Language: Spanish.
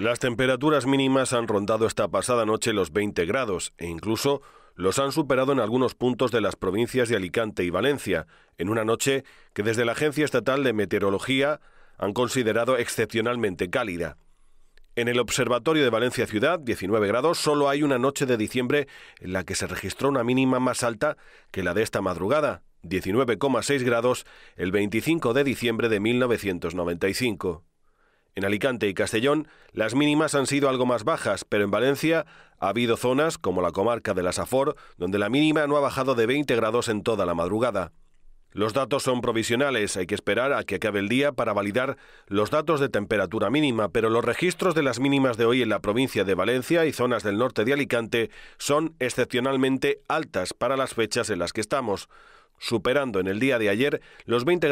Las temperaturas mínimas han rondado esta pasada noche los 20 grados e incluso los han superado en algunos puntos de las provincias de Alicante y Valencia, en una noche que desde la Agencia Estatal de Meteorología han considerado excepcionalmente cálida. En el Observatorio de Valencia Ciudad, 19 grados, solo hay una noche de diciembre en la que se registró una mínima más alta que la de esta madrugada, 19,6 grados, el 25 de diciembre de 1995. En Alicante y Castellón, las mínimas han sido algo más bajas, pero en Valencia ha habido zonas, como la comarca de la Safor, donde la mínima no ha bajado de 20 grados en toda la madrugada. Los datos son provisionales, hay que esperar a que acabe el día para validar los datos de temperatura mínima, pero los registros de las mínimas de hoy en la provincia de Valencia y zonas del norte de Alicante son excepcionalmente altas para las fechas en las que estamos, superando en el día de ayer los 20